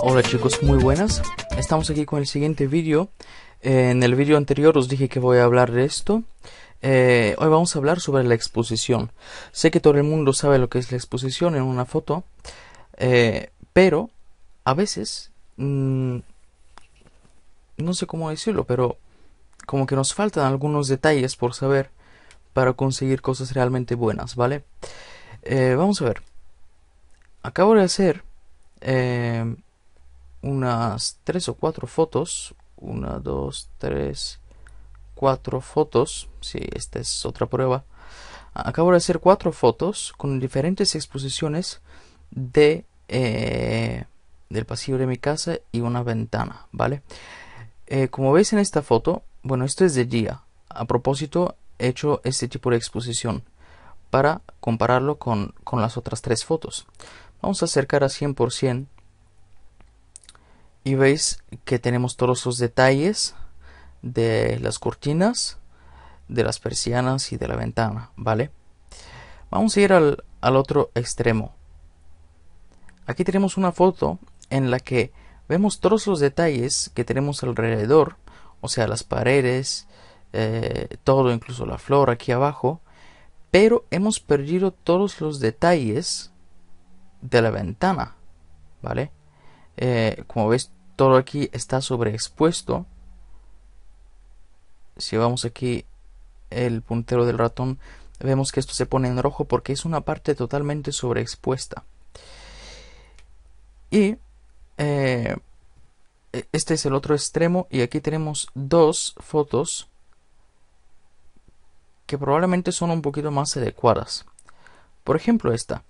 Hola chicos, muy buenas. Estamos aquí con el siguiente vídeo en el vídeo anterior os dije que voy a hablar de esto. Eh, hoy vamos a hablar sobre la exposición. Sé que todo el mundo sabe lo que es la exposición en una foto, eh, pero a veces, mm, no sé cómo decirlo, pero como que nos faltan algunos detalles por saber para conseguir cosas realmente buenas, ¿vale? Eh, vamos a ver. Acabo de hacer unas tres o cuatro fotos una, dos, tres, cuatro fotos. Sí, esta es otra prueba. Acabo de hacer cuatro fotos con diferentes exposiciones de eh, del pasillo de mi casa y una ventana, ¿vale? Eh, como veis en esta foto, bueno, esto es de día. A propósito, he hecho este tipo de exposición para compararlo con, con las otras tres fotos. Vamos a acercar a 100% y veis que tenemos todos los detalles de las cortinas de las persianas y de la ventana vale vamos a ir al, otro extremo aquí tenemos una foto en la que vemos todos los detalles que tenemos alrededor o sea las paredes eh, todo incluso la flor aquí abajo pero hemos perdido todos los detalles de la ventana vale eh, como veis todo aquí está sobreexpuesto. Si vamos aquí el puntero del ratón, vemos que esto se pone en rojo porque es una parte totalmente sobreexpuesta. Y eh, e-, este es el otro extremo y aquí tenemos dos fotos que probablemente son un poquito más adecuadas. Por ejemplo esta.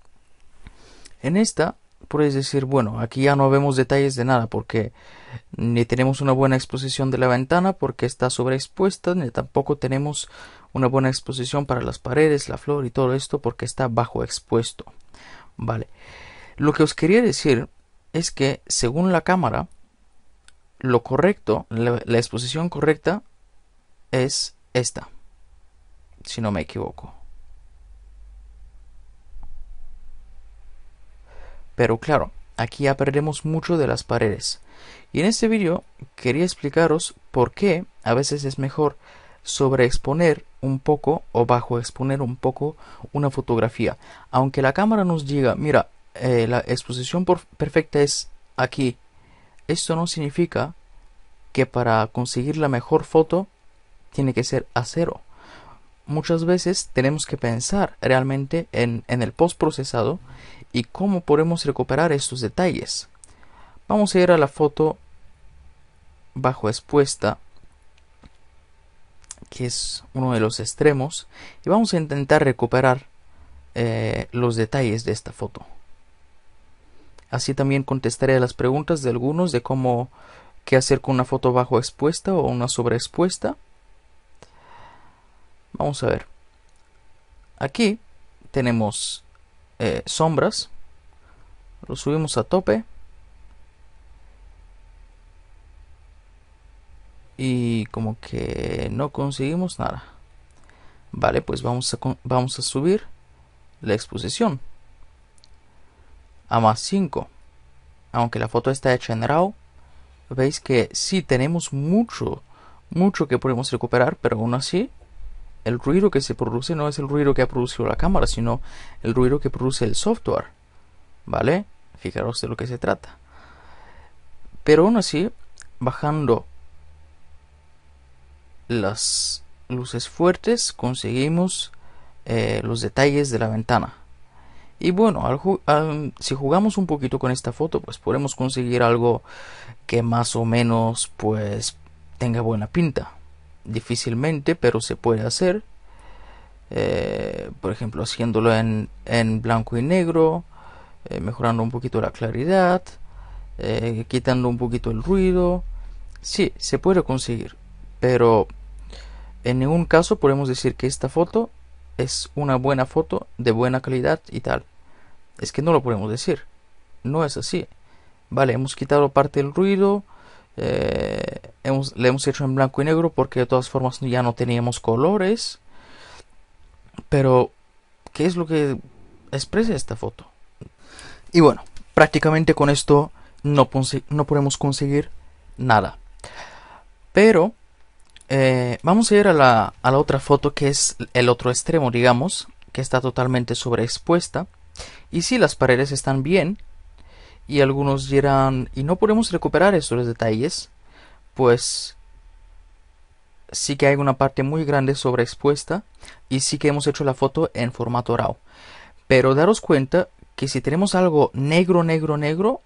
En esta puedes decir, bueno, aquí ya no vemos detalles de nada porque ni tenemos una buena exposición de la ventana porque está sobreexpuesta, ni tampoco tenemos una buena exposición para las paredes, la flor y todo esto porque está bajo expuesto. Vale. Lo que os quería decir es que según la cámara, lo correcto, la, la exposición correcta es esta, si no me equivoco. Pero claro, aquí ya mucho de las paredes. Y en este vídeo quería explicaros por qué a veces es mejor sobreexponer un poco o bajo exponer un poco una fotografía. Aunque la cámara nos diga, mira, eh, la exposición perfecta es aquí. Esto no significa que para conseguir la mejor foto tiene que ser a cero muchas veces tenemos que pensar realmente en, el el procesado y cómo podemos recuperar estos detalles. Vamos a ir a la foto bajo expuesta que es uno de los extremos y vamos a intentar recuperar eh, los detalles de esta foto así también contestaré a las preguntas de algunos de cómo qué hacer con una foto bajo expuesta o una sobreexpuesta Vamos a ver. Aquí tenemos eh, sombras. Lo subimos a tope. Y como que no conseguimos nada. Vale, pues vamos a, vamos a subir la exposición a más 5. Aunque la foto está hecha en RAW, veis que sí tenemos mucho, mucho que podemos recuperar, pero aún así el ruido que se produce no es el ruido que ha producido la cámara, sino el ruido que produce el software. ¿Vale? Fijaros de lo que se trata. Pero aún así, bajando las luces fuertes, conseguimos eh, los detalles de la ventana. Y bueno, si jugamos un poquito con esta foto, pues podemos conseguir algo que más o menos pues tenga buena pinta difícilmente, pero se puede hacer. Eh, por ejemplo, haciéndolo en, en blanco y negro, eh, mejorando un poquito la claridad, eh, quitando un poquito el ruido. Sí, se puede conseguir, pero en ningún caso podemos decir que esta foto es una buena foto de buena calidad y tal. Es que no lo podemos decir. No es así. Vale, hemos quitado parte del ruido, eh, hemos, le hemos hecho en blanco y negro porque de todas formas ya no teníamos colores. Pero, ¿qué es lo que expresa esta foto? Y bueno, prácticamente con esto no, no podemos conseguir nada. Pero, eh, vamos a ir a la, a la otra foto que es el otro extremo, digamos, que está totalmente sobreexpuesta. Y si las paredes están bien, y algunos dirán, ¿y no podemos recuperar esos detalles? Pues sí que hay una parte muy grande sobreexpuesta y sí que hemos hecho la foto en formato RAW. Pero daros cuenta que si tenemos algo negro, negro, negro,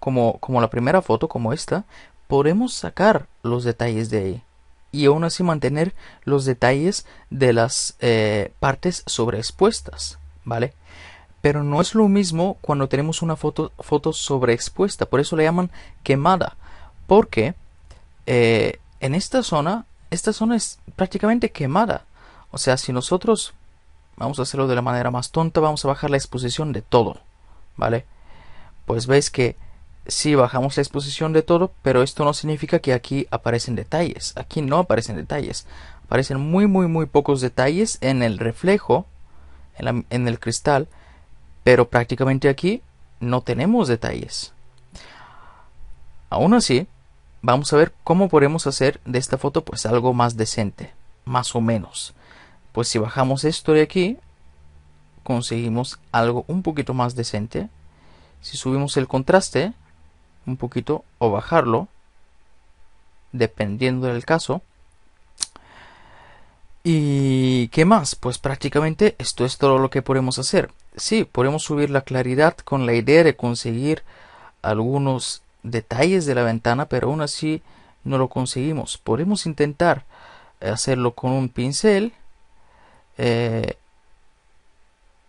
como, como la primera foto, como esta, podemos sacar los detalles de ahí y aún así mantener los detalles de las eh, partes sobreexpuestas, ¿vale? Pero no es lo mismo cuando tenemos una foto, foto sobreexpuesta, por eso le llaman quemada, porque eh, en esta zona, esta zona es prácticamente quemada. O sea, si nosotros vamos a hacerlo de la manera más tonta, vamos a bajar la exposición de todo, ¿vale? Pues veis que sí bajamos la exposición de todo, pero esto no significa que aquí aparecen detalles. Aquí no aparecen detalles. Aparecen muy, muy, muy pocos detalles en el reflejo, en, en el cristal, pero prácticamente aquí no tenemos detalles. Aún así, vamos a ver cómo podemos hacer de esta foto pues algo más decente, más o menos. Pues si bajamos esto de aquí, conseguimos algo un poquito más decente. Si subimos el contraste un poquito o bajarlo, dependiendo del caso, ¿Y qué más? Pues prácticamente esto es todo lo que podemos hacer. Sí, podemos subir la claridad con la idea de conseguir algunos detalles de la ventana, pero aún así no lo conseguimos. Podemos intentar hacerlo con un pincel, eh,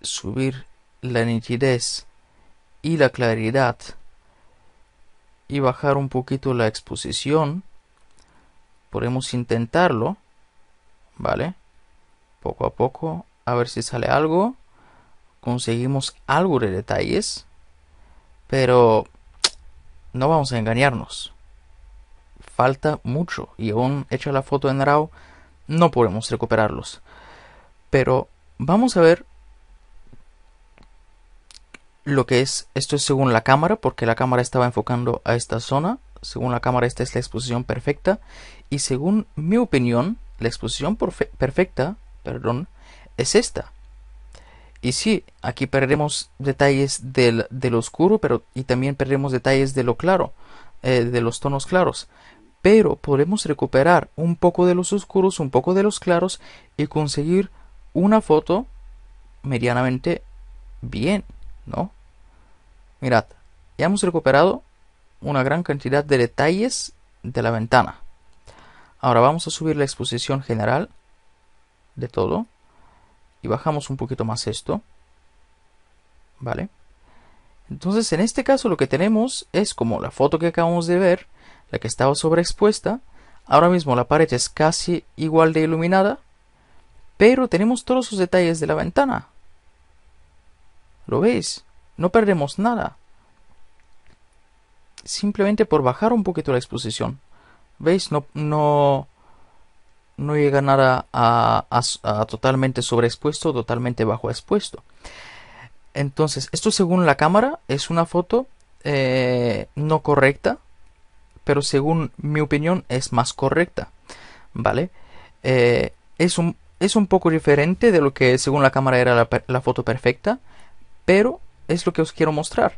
subir la nitidez y la claridad y bajar un poquito la exposición. Podemos intentarlo ¿vale? Poco a poco, a ver si sale algo. Conseguimos algo de detalles, pero no vamos a engañarnos. Falta mucho y aún hecha la foto en RAW no podemos recuperarlos. Pero vamos a ver lo que es, esto es según la cámara, porque la cámara estaba enfocando a esta zona, según la cámara esta es la exposición perfecta, y según mi opinión, la exposición perfecta perdón, es esta. Y sí, aquí perdemos detalles del, del, oscuro, pero y también perdemos detalles de lo claro, eh, de los tonos claros. Pero podemos recuperar un poco de los oscuros, un poco de los claros y conseguir una foto medianamente bien, ¿no? Mirad, ya hemos recuperado una gran cantidad de detalles de la ventana. Ahora vamos a subir la exposición general de todo. Y bajamos un poquito más esto. ¿Vale? Entonces, en este caso lo que tenemos es como la foto que acabamos de ver, la que estaba sobreexpuesta. Ahora mismo la pared es casi igual de iluminada, pero tenemos todos los detalles de la ventana. ¿Lo veis? No perdemos nada. Simplemente por bajar un poquito la exposición. ¿Veis? No, no, no llega nada a, a, totalmente sobreexpuesto, totalmente bajo expuesto. Entonces, esto según la cámara es una foto eh, no correcta, pero según mi opinión es más correcta, ¿vale? Eh, es, un, es un poco diferente de lo que según la cámara era la foto perfecta, pero es lo que os quiero mostrar.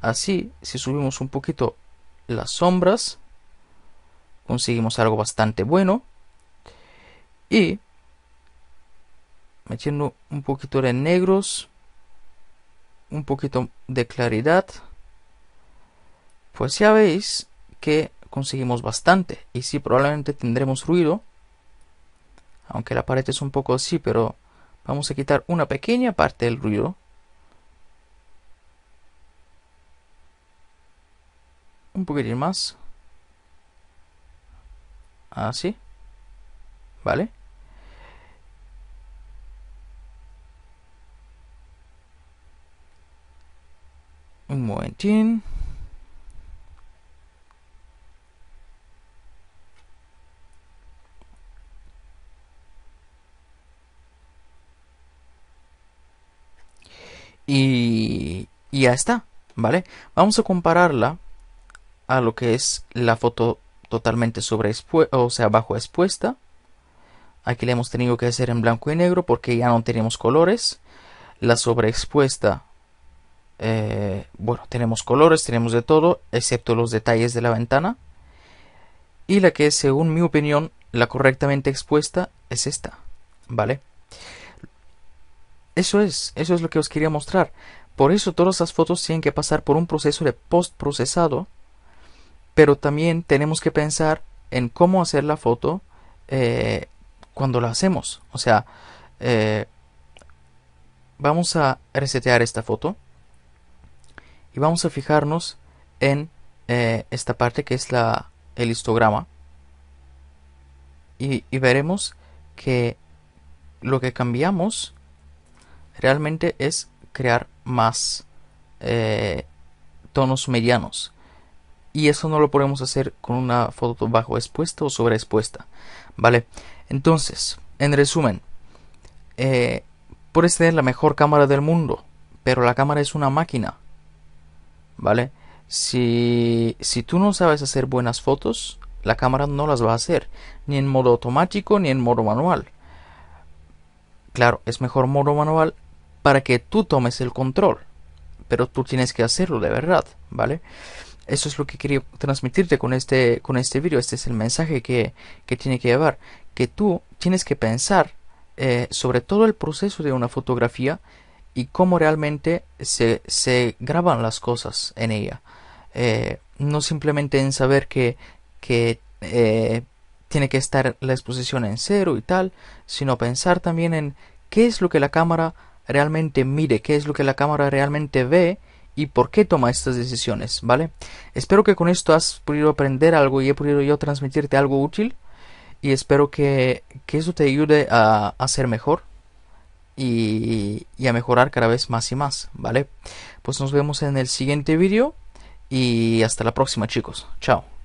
Así, si subimos un poquito las sombras, conseguimos algo bastante bueno. Y metiendo un poquito de negros, un poquito de claridad, pues ya veis que conseguimos bastante. Y si probablemente tendremos ruido, aunque la pared es un poco así, pero vamos a quitar una pequeña parte del ruido. Un poquitín más así, ¿vale? Un momentín. Y, y ya está, ¿vale? Vamos a compararla a lo que es la foto totalmente sobre o sea, bajo expuesta. Aquí la hemos tenido que hacer en blanco y negro porque ya no tenemos colores. La sobreexpuesta, eh, bueno, tenemos colores, tenemos de todo, excepto los detalles de la ventana. Y la que según mi opinión, la correctamente expuesta es esta, ¿vale? Eso es, eso es lo que os quería mostrar. Por eso todas las fotos tienen que pasar por un proceso de post procesado pero también tenemos que pensar en cómo hacer la foto eh, cuando la hacemos. O sea, eh, vamos a resetear esta foto y vamos a fijarnos en eh, esta parte que es la, el histograma y, veremos que lo que cambiamos realmente es crear más tonos medianos y eso no lo podemos hacer con una foto bajo expuesta o sobreexpuesta. Vale, entonces, en resumen, eh, puedes tener la mejor cámara del mundo, pero la cámara es una máquina. Vale, si, si tú no sabes hacer buenas fotos, la cámara no las va a hacer, ni en modo automático ni en modo manual. Claro, es mejor modo manual para que tú tomes el control, pero tú tienes que hacerlo de verdad, ¿vale? Eso es lo que quería transmitirte con este, con este vídeo. Este es el mensaje que, que tiene que llevar. Que tú tienes que pensar eh, sobre todo el proceso de una fotografía y cómo realmente se, se graban las cosas en ella. Eh, no simplemente en saber que, que eh, tiene que estar la exposición en cero y tal, sino pensar también en qué es lo que la cámara realmente mide, qué es lo que la cámara realmente ve y por qué toma estas decisiones, ¿vale? Espero que con esto has podido aprender algo y he podido yo transmitirte algo útil y espero que, eso te ayude a, a ser mejor y, y, a mejorar cada vez más y más, ¿vale? Pues nos vemos en el siguiente vídeo y hasta la próxima chicos, chao.